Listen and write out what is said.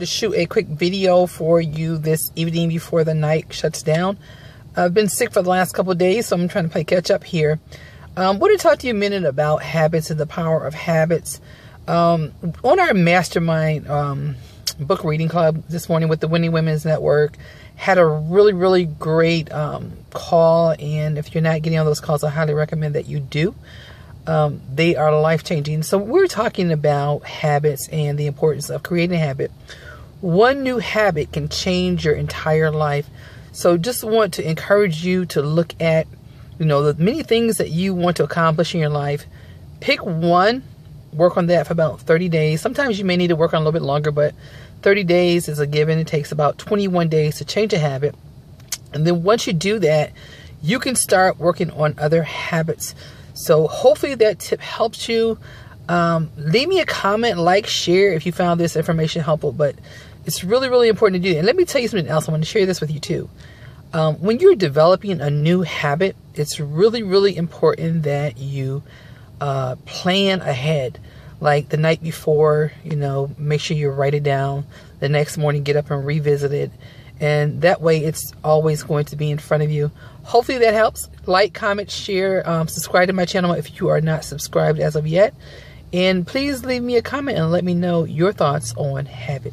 to shoot a quick video for you this evening before the night shuts down. I've been sick for the last couple days, so I'm trying to play catch up here. I um, want to talk to you a minute about habits and the power of habits. Um, on our mastermind um, book reading club this morning with the Winning Women's Network, had a really, really great um, call. And if you're not getting on those calls, I highly recommend that you do um, they are life changing. So, we're talking about habits and the importance of creating a habit. One new habit can change your entire life. So, just want to encourage you to look at, you know, the many things that you want to accomplish in your life. Pick one, work on that for about 30 days. Sometimes you may need to work on a little bit longer, but 30 days is a given. It takes about 21 days to change a habit. And then once you do that, you can start working on other habits. So hopefully that tip helps you. Um, leave me a comment, like, share if you found this information helpful. But it's really, really important to do. And let me tell you something else. I want to share this with you too. Um, when you're developing a new habit, it's really, really important that you uh, plan ahead. Like the night before, you know, make sure you write it down. The next morning, get up and revisit it and that way it's always going to be in front of you hopefully that helps like comment share um, subscribe to my channel if you are not subscribed as of yet and please leave me a comment and let me know your thoughts on habit